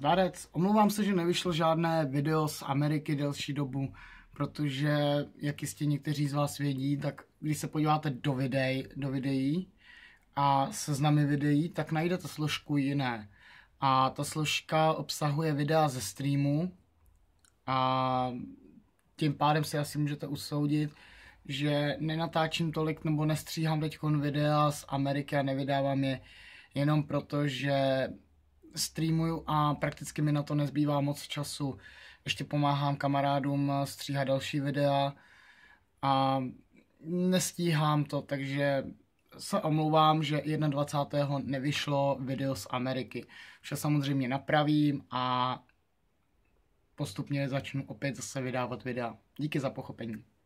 Zdarec, omlouvám se, že nevyšlo žádné video z Ameriky delší dobu, protože, jak jistě někteří z vás vědí, tak když se podíváte do, videí, do videí a seznamy videí, tak najdete složku jiné. A ta složka obsahuje videa ze streamu a tím pádem si asi můžete usoudit, že nenatáčím tolik nebo nestříhám teď videa z Ameriky a nevydávám je jenom proto, že streamuju a prakticky mi na to nezbývá moc času. Ještě pomáhám kamarádům eh, stříhat další videa a nestíhám to, takže se omlouvám, že 21. nevyšlo video z Ameriky. Vše samozřejmě napravím a postupně začnu opět zase vydávat videa. Díky za pochopení.